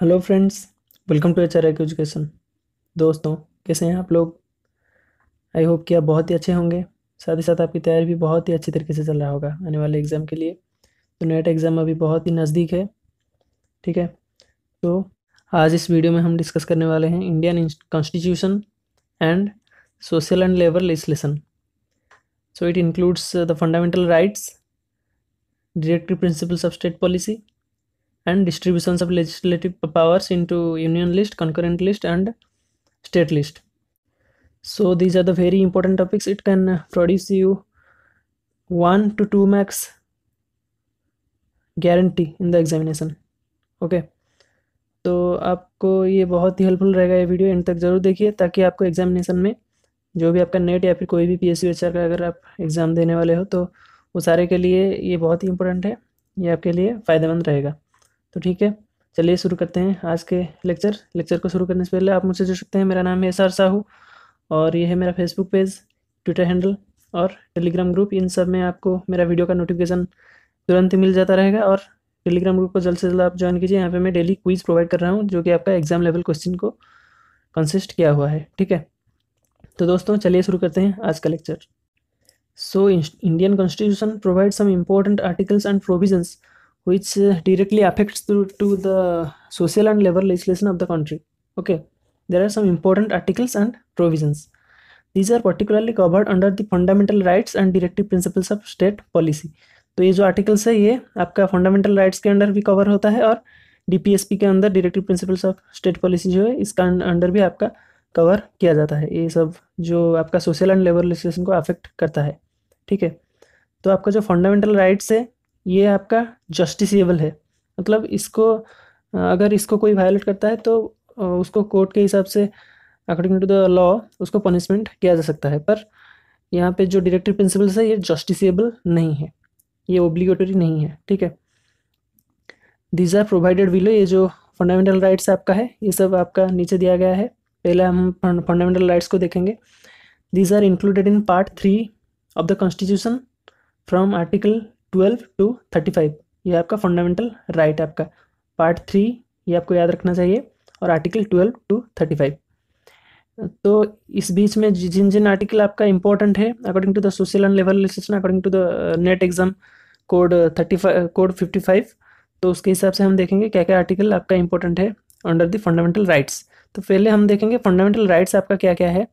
Hello friends welcome to H R education दोस्तों कैसे हैं आप लोग आई होप कि आप बहुत ही अच्छे होंगे साथ ही साथ आपकी तैयारी भी बहुत ही अच्छी तरीके से चल रहा होगा आने वाले एग्ज़ाम के लिए तो नेट एग्ज़ाम अभी बहुत ही नज़दीक है ठीक है तो आज इस वीडियो में हम डिस्कस करने वाले हैं Indian constitution and social and labour legislation so it includes the fundamental rights directive principles of state policy and distributions of legislative powers into union list concurrent list and state list so these are the very important topics it can produce you one to two max guarantee in the examination okay तो आपको ये बहुत ही helpful रहेगा ये video and तक जरूर देखिए ताकि आपको एग्जामिनेशन में जो भी आपका नेट या फिर कोई भी पी एस का अगर आप एग्ज़ाम देने वाले हो तो वो सारे के लिए ये बहुत ही इंपॉर्टेंट है ये आपके लिए फ़ायदेमंद रहेगा तो ठीक है चलिए शुरू करते हैं आज के लेक्चर लेक्चर को शुरू करने से पहले आप मुझसे जुड़ सकते हैं मेरा नाम है एस आर साहू और यह है मेरा फेसबुक पेज ट्विटर हैंडल और टेलीग्राम ग्रुप इन सब में आपको मेरा वीडियो का नोटिफिकेशन तुरंत ही मिल जाता रहेगा और टेलीग्राम ग्रुप को जल्द से जल्द आप ज्वाइन कीजिए यहाँ पे मैं डेली क्विज प्रोवाइड कर रहा हूँ जो कि आपका एग्जाम लेवल क्वेश्चन को कंसिस्ट किया हुआ है ठीक है तो दोस्तों चलिए शुरू करते हैं आज का lecture so Indian constitution provide some important articles and provisions which directly affects to, to the social and labor legislation of the country okay there are some important articles and provisions these are particularly covered under the fundamental rights and directive principles of state policy तो ये जो articles है ये आपका fundamental rights के under भी cover होता है और डीपीएसपी के अंदर directive principles of state policy जो है इसका अंडर भी आपका कवर किया जाता है ये सब जो आपका सोशल एंड लेबर लेजिस्लेशन को अफेक्ट करता है ठीक है तो आपका जो फंडामेंटल राइट्स है ये आपका जस्टिसेबल है मतलब इसको अगर इसको कोई वायलेट करता है तो उसको कोर्ट के हिसाब से अकॉर्डिंग टू द लॉ उसको पनिशमेंट किया जा सकता है पर यहाँ पे जो डायरेक्टिव प्रिंसिपल्स है ये जस्टिसेबल नहीं है ये ओब्लिगेटरी नहीं है ठीक है दीज आर प्रोवाइडेड विलो ये जो फंडामेंटल राइट्स आपका है ये सब आपका नीचे दिया गया है पहले हम फंडामेंटल राइट्स को देखेंगे these are included in part three of the constitution from article twelve to thirty five ये आपका फंडामेंटल राइट आपका पार्ट थ्री ये आपको याद रखना चाहिए और article twelve to thirty five तो इस बीच में जिन जिन आर्टिकल आपका इंपॉर्टेंट है according to the social and लेवल legislation according to the NET exam code thirty five code fifty five तो उसके हिसाब से हम देखेंगे क्या क्या आर्टिकल आपका इंपॉर्टेंट है अंडर द फंडामेंटल राइट्स तो पहले हम देखेंगे फंडामेंटल राइट्स आपका क्या क्या है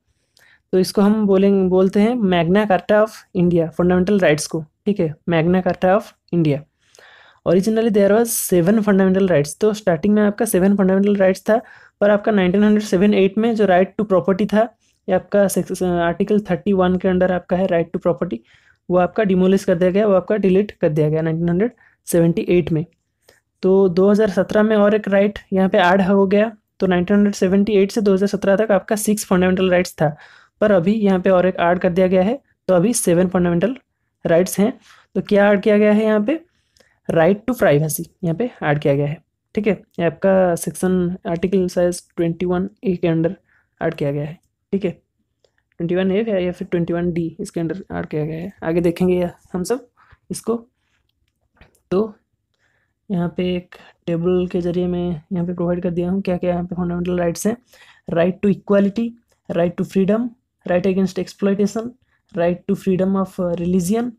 तो इसको हम बोलेंगे बोलते हैं Magna Carta of India fundamental rights को ठीक है Magna Carta of India originally there was seven fundamental rights तो स्टार्टिंग में आपका सेवन फंडामेंटल राइट्स था पर आपका 1978 में जो राइट टू प्रॉपर्टी था ये आपका आर्टिकल 31 के अंडर आपका है राइट टू प्रॉपर्टी वो आपका डिमोलिश कर दिया गया वो आपका डिलीट कर दिया गया 1978 में तो 2017 में और एक राइट यहाँ पे ऐड हो गया तो 1978 से 2017 तक आपका सिक्स फंडामेंटल राइट्स था पर अभी यहाँ पे और एक ऐड कर दिया गया है तो अभी सेवन फंडामेंटल राइट्स हैं तो क्या ऐड किया गया है यहाँ पे राइट टू प्राइवेसी यहाँ पे ऐड किया गया है ठीक है आपका section article size twenty one A के अंडर ऐड किया गया है ठीक है ट्वेंटी वन ए या फिर ट्वेंटी वन डी इसके अंडर ऐड किया गया है आगे देखेंगे हम सब इसको तो यहाँ पे एक टेबल के जरिए मैं यहाँ पे प्रोवाइड कर दिया हूँ क्या क्या यहाँ पे फंडामेंटल राइट्स हैं right to equality right to freedom right against exploitation right to freedom of uh, religion,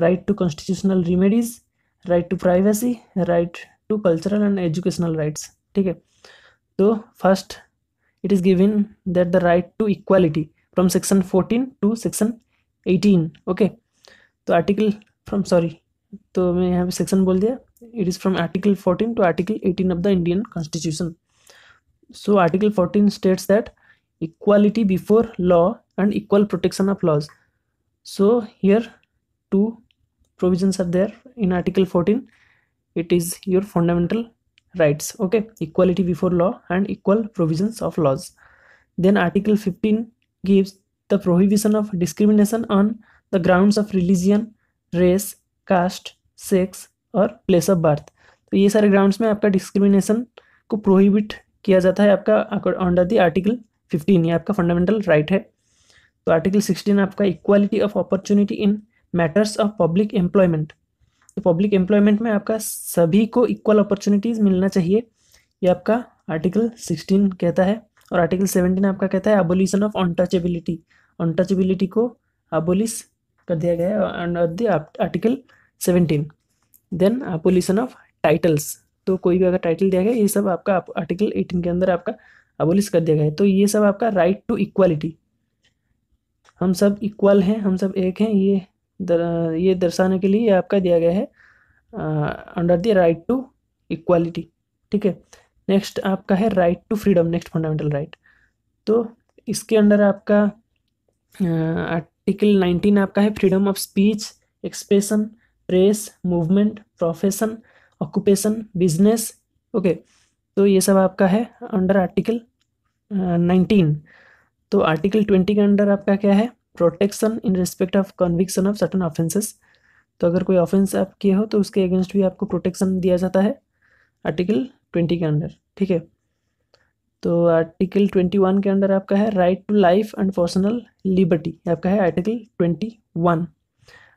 right to constitutional remedies, right to privacy, right to cultural and educational rights. Okay. So first it is given that the right to equality from section 14 to section 18 okay So article from sorry. So we have पे section बोल दिया it is from 14 to article 18 of the Indian Constitution. So article 14 states that equality before law and equal protection of laws so here two provisions are there in article 14 it is your fundamental rights okay equality before law and equal provisions of laws then article 15 gives the prohibition of discrimination on the grounds of religion race caste sex or place of birth तो ये सारे grounds में आपका discrimination को prohibit किया जाता है आपका अंडर दी आर्टिकल 15 ये आपका फंडामेंटल राइट right है तो आर्टिकल सिक्सटीन आपका equality of opportunity in matters of public employment तो पब्लिक एम्प्लॉयमेंट में आपका सभी को इक्वल अपॉर्चुनिटीज़ मिलना चाहिए ये आपका आर्टिकल सिक्सटीन कहता है और आर्टिकल सेवनटीन आपका कहता है अबोल्यूशन ऑफ अनटचेबिलिटी अनटचेबिलिटी को अबोलिस कर दिया गया है article seventeen then abolition of titles तो कोई भी अगर टाइटल दिया गया ये सब आपका आर्टिकल एटीन के अंदर आपका अबोलिस कर दिया गया है तो ये सब आपका राइट टू इक्वालिटी हम सब इक्वल हैं हम सब एक हैं ये दर, ये दर्शाने के लिए आपका दिया गया है under the right to equality ठीक है नेक्स्ट आपका है right to freedom next fundamental right तो इसके अंडर आपका आर्टिकल नाइनटीन आपका है freedom of speech expression press movement profession occupation business okay तो ये सब आपका है अंडर आर्टिकल नाइनटीन uh, तो आर्टिकल ट्वेंटी के अंडर आपका क्या है protection in respect of conviction of certain offences तो अगर कोई ऑफेंस आप किए हो तो उसके अगेंस्ट भी आपको प्रोटेक्शन दिया जाता है आर्टिकल ट्वेंटी के अंडर ठीक है तो आर्टिकल ट्वेंटी वन के अंडर आपका है right to life and personal liberty आपका है article twenty one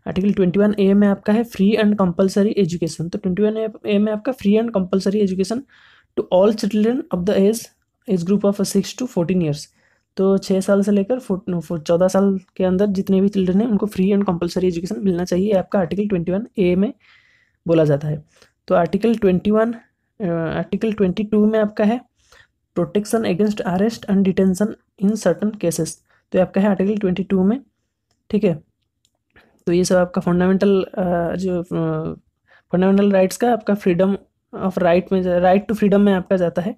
article twenty one A में आपका है फ्री एंड कंपलसरी एजुकेशन तो ट्वेंटी वन ए में आपका free and compulsory education to all children of the age age group of six to fourteen years तो छः साल से लेकर फोर चौदह साल के अंदर जितने भी चिल्ड्रन हैं उनको फ्री एंड कंपलसरी एजुकेशन मिलना चाहिए आपका आर्टिकल ट्वेंटी वन ए में बोला जाता है तो article twenty one article twenty two में आपका है protection against arrest and detention in certain cases तो ये आपका है आर्टिकल ट्वेंटी टू में ठीक है तो ये सब आपका फंडामेंटल जो फंडामेंटल राइट्स का आपका फ्रीडम ऑफ राइट में राइट टू फ्रीडम में आपका जाता है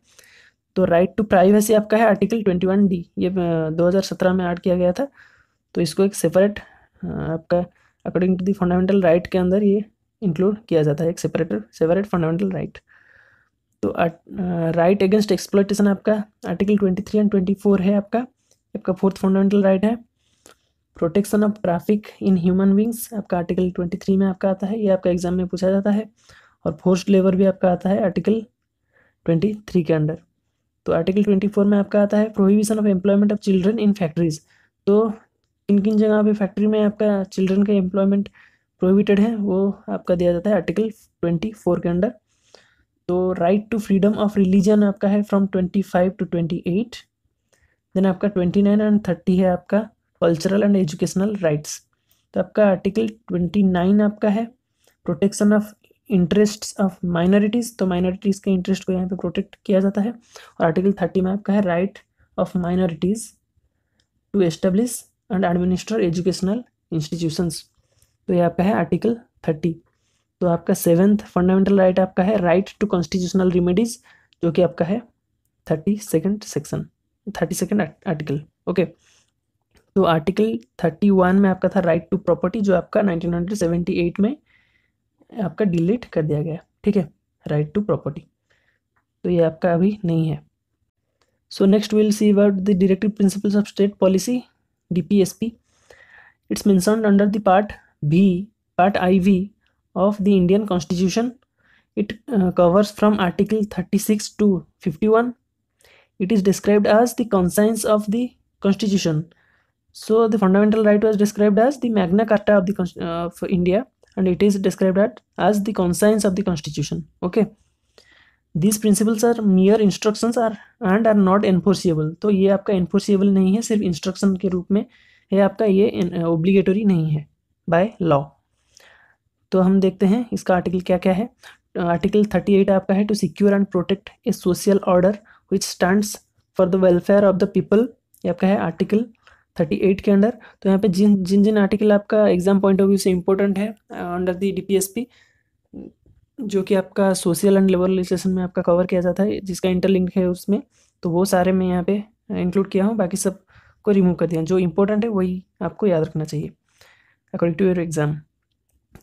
तो राइट टू प्राइवेसी आपका है आर्टिकल ट्वेंटी वन डी ये दो हजार सत्रह में ऐड किया गया था तो इसको एक सेपरेट आपका according to the fundamental right के अंदर ये इंक्लूड किया जाता है एक सेपरेट सेपरेट फंडामेंटल राइट तो राइट अगेंस्ट एक्सप्लोटेशन आपका article twenty three and twenty four है आपका आपका फोर्थ फंडामेंटल राइट है protection of traffic in human beings आपका आर्टिकल ट्वेंटी थ्री में आपका आता है ये आपका एग्जाम में पूछा जाता है और फोर्स लेबर भी आपका आता है आर्टिकल ट्वेंटी थ्री के अंडर तो आर्टिकल ट्वेंटी फोर में आपका आता है prohibition of employment of children in factories तो किन किन जगह पे फैक्ट्री में आपका चिल्ड्रन का एम्प्लॉयमेंट प्रोहिबिटेड है वो आपका दिया जाता है आर्टिकल ट्वेंटी फोर के अंडर तो right to freedom of religion आपका है from twenty five to twenty eight then आपका ट्वेंटी नाइन एंड थर्टी है आपका कल्चरल एंड एजुकेशनल राइट्स तो आपका आर्टिकल ट्वेंटी नाइन आपका है protection of interest of minorities तो माइनॉरिटीज़ के इंटरेस्ट को यहाँ पे प्रोटेक्ट किया जाता है और आर्टिकल थर्टी में आपका है right of minorities to establish and administer educational institutions तो ये आपका है आर्टिकल थर्टी तो आपका सेवेंथ फंडामेंटल राइट आपका है राइट टू कॉन्स्टिट्यूशनल रिमेडीज जो कि आपका है thirty second section thirty second article okay तो आर्टिकल थर्टी वन में आपका था राइट टू प्रॉपर्टी जो आपका नाइनटीन हंड्रेड सेवेंटी एट में आपका डिलीट कर दिया गया ठीक है राइट टू प्रॉपर्टी तो ये आपका अभी नहीं है so next will see about the directive principles of state policy D P S P it's mentioned under the part भी part I V of the Indian constitution it covers from article thirty six to fifty one it is described as the conscience of the constitution so the fundamental right was described as the Magna Carta of the India and it is described at, as the conscience of the constitution okay these principles are mere instructions are and are not enforceable तो ये आपका enforceable नहीं है सिर्फ instruction के रूप में है आपका ये obligatory नहीं है by law तो हम देखते हैं इसका article क्या क्या है article थर्टी एट आपका है to secure and protect a social order which stand for the welfare of the people ये आपका है आर्टिकल थर्टी एट के अंडर तो यहाँ पे जिन जिन जिन आर्टिकल आपका एग्जाम पॉइंट ऑफ व्यू से इम्पोर्टेंट है अंडर दी डीपीएसपी जो कि आपका सोशल एंड लेबर लेजिस्लेशन में आपका कवर किया जाता है जिसका इंटरलिंक है उसमें तो वो सारे मैं यहाँ पे इंक्लूड uh, किया हूँ बाकी सब को रिमूव कर दिया जो इम्पोर्टेंट है वही आपको याद रखना चाहिए अकॉर्डिंग टू योर एग्जाम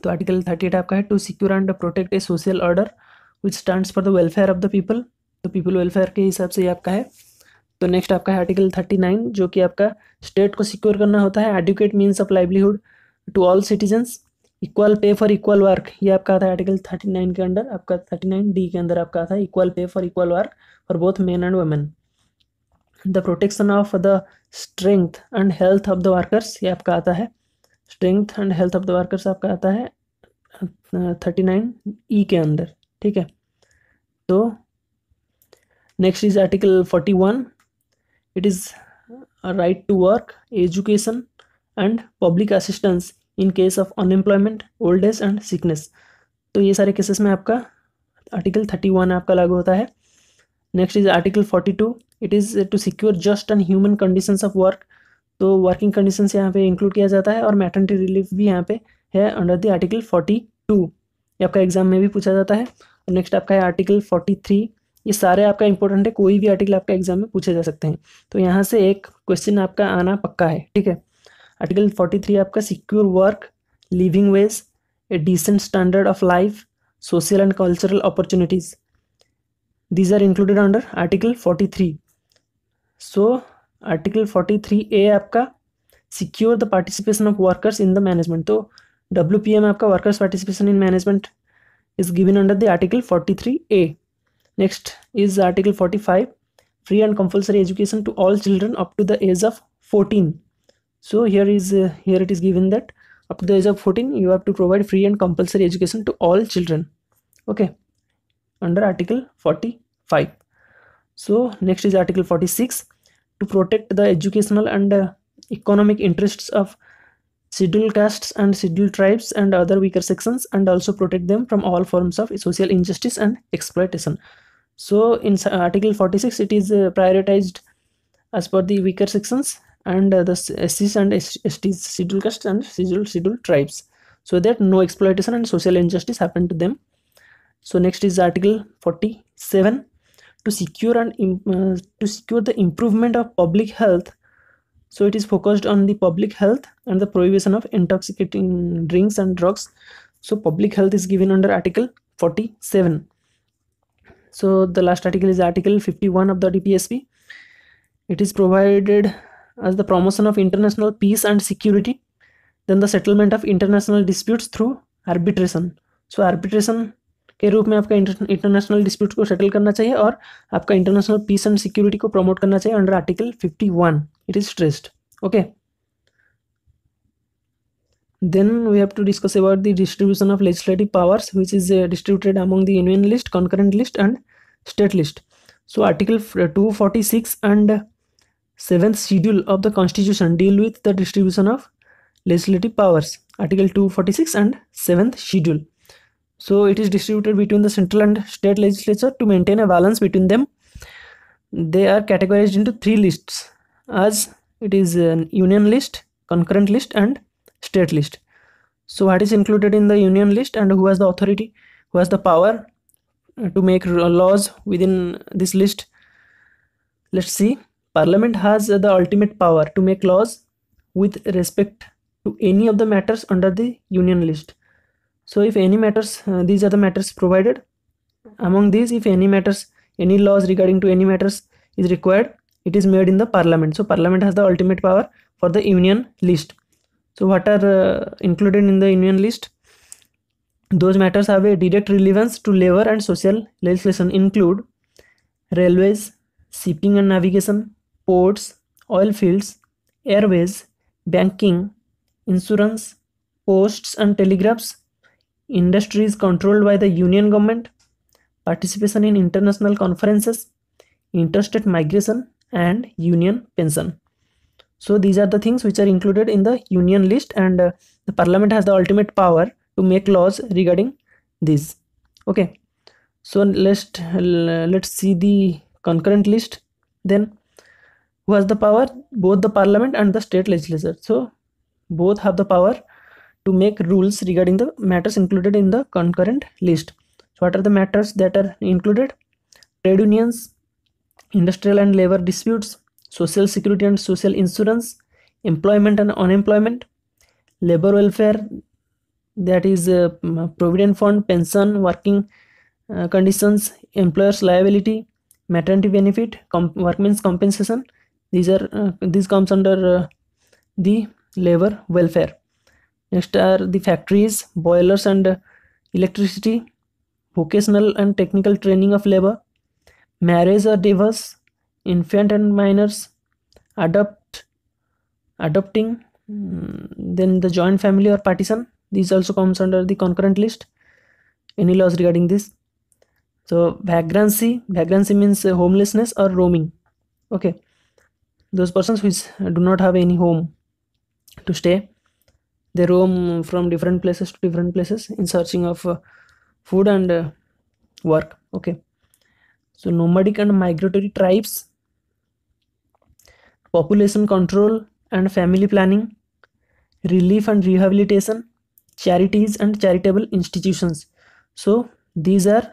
तो आर्टिकल थर्टी एट आपका है to secure and protect a social order which stand for the welfare of the people तो पीपल वेलफेयर के हिसाब से ये आपका है तो नेक्स्ट आपका है आर्टिकल थर्टी नाइन जो कि आपका स्टेट को सिक्योर करना होता है adequate means of livelihood to all citizens equal pay for equal work ये आपका आता है आर्टिकल थर्टी नाइन के अंडर आपका थर्टी नाइन डी के अंदर आपका आता है equal pay for equal work for both men and women the protection of the strength and health of the workers ये आपका आता है strength and health of the workers आपका आता है थर्टी नाइन ई के अंदर ठीक है तो next is article forty one it is right to work education and public assistance in case of unemployment old age and sickness तो ये सारे केसेस में आपका आर्टिकल थर्टी वन आपका लागू होता है next is article forty two it is to secure just and human conditions of work तो वर्किंग कंडीशंस यहाँ पे इंक्लूड किया जाता है और मैटर्निटी रिलीफ भी यहाँ पे है under the article forty two ये आपका एग्जाम में भी पूछा जाता है नेक्स्ट आपका है आर्टिकल फोर्टी थ्री ये सारे आपका इंपॉर्टेंट है कोई भी आर्टिकल आपके एग्जाम में पूछे जा सकते हैं तो यहाँ से एक क्वेश्चन आपका आना पक्का है ठीक है आर्टिकल फोर्टी थ्री आपका secure work living wage a decent standard of life social and cultural opportunities these are included under article forty three so article forty three A आपका secure the participation of workers in the management तो W P M आपका workers participation in management is given under the article forty three A next is article 45 free and compulsory education to all children up to the age of 14 so here is uh, here it is given that up to the age of 14 you have to provide free and compulsory education to all children okay under article 45 so next is article 46 to protect the educational and uh, economic interests of scheduled castes and scheduled tribes and other weaker sections and also protect them from all forms of social injustice and exploitation so in uh, article 46 it is uh, prioritized as per the weaker sections and uh, the SCs and STs scheduled castes and scheduled scheduled tribes so that no exploitation and social injustice happen to them so next is article 47 to secure and uh, to secure the improvement of public health so it is focused on the public health and the prohibition of intoxicating drinks and drugs so public health is given under article 47 so the last article is article 51 of the dpsp it is provided as the promotion of international peace and security then the settlement of international disputes through arbitration so arbitration के रूप में आपका international dispute को settle करना चाहिए और आपका international peace and security को प्रमोट करना चाहिए under article 51 it is stressed okay then we have to discuss about the distribution of legislative powers which is uh, distributed among the union list concurrent list and state list so article uh, 246 and 7th schedule of the constitution deal with the distribution of legislative powers article 246 and 7th schedule so it is distributed between the central and state legislature to maintain a balance between them they are categorized into three lists as it is an union list concurrent list and state list so what is included in the union list and who has the authority who has the power uh, to make laws within this list let's see parliament has the ultimate power to make laws with respect to any of the matters under the union list so if any matters uh, these are the matters provided among these if any matters any laws regarding to any matters is required it is made in the parliament so parliament has the ultimate power for the union list so what are uh, included in the union list? Those matters have a direct relevance to labor and social legislation include railways, shipping and navigation, ports, oil fields, airways, banking, insurance, posts and telegraphs, industries controlled by the union government, participation in international conferences, interstate migration, and union pension. So these are the things which are included in the union list and uh, the parliament has the ultimate power to make laws regarding these. Okay. So let's let's see the concurrent list then who has the power both the parliament and the state legislature so both have the power to make rules regarding the matters included in the concurrent list so what are the matters that are included trade unions industrial and labor disputes social security and social insurance, employment and unemployment, labor welfare, that is uh, provident fund, pension, working uh, conditions, employer's liability, maternity benefit, workmen's compensation. These are uh, these comes under uh, the labor welfare. Next are the factories, boilers and uh, electricity, vocational and technical training of labor, marriage or divorce, infant and minors adopt adopting mm, then the joint family or partition This also comes under the concurrent list any laws regarding this so vagrancy vagrancy means uh, homelessness or roaming okay those persons which do not have any home to stay they roam from different places to different places in searching of uh, food and uh, work okay so nomadic and migratory tribes population control and family planning, relief and rehabilitation, charities and charitable institutions. So these are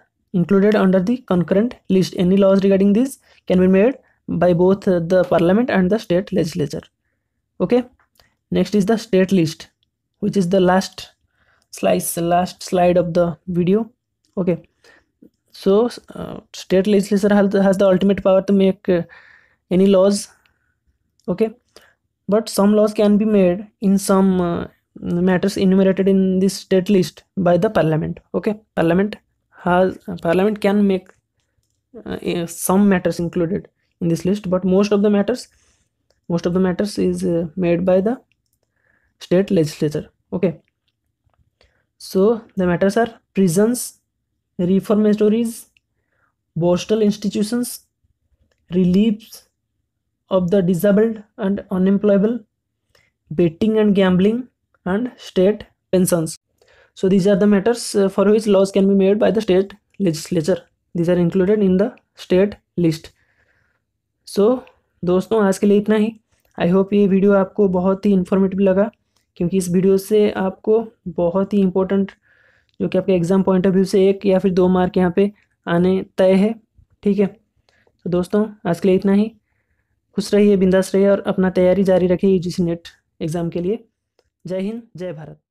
included under the concurrent list. Any laws regarding these can be made by both the parliament and the state legislature. Okay. Next is the state list, which is the last slice, last slide of the video. Okay. So uh, state legislature has the ultimate power to make uh, any laws okay but some laws can be made in some uh, matters enumerated in this state list by the parliament okay parliament has parliament can make uh, eh, some matters included in this list but most of the matters most of the matters is uh, made by the state legislature okay so the matters are prisons reformatories postal institutions reliefs of the disabled and unemployable, betting and gambling, and state pensions. So these are the matters for which laws can be made by the state legislature. These are included in the state list. so, दोस्तों आज के लिए इतना ही I hope ये video आपको बहुत ही informative लगा क्योंकि इस वीडियो से आपको बहुत ही इम्पोर्टेंट जो कि आपके एग्ज़ाम पॉइंट ऑफ व्यू से एक या फिर दो मार्क यहाँ पे आने तय है ठीक है तो दोस्तों आज के लिए इतना ही खुश रहिए बिंदास रहिए और अपना तैयारी जारी रखिए जी नेट एग्ज़ाम के लिए जय हिंद जय भारत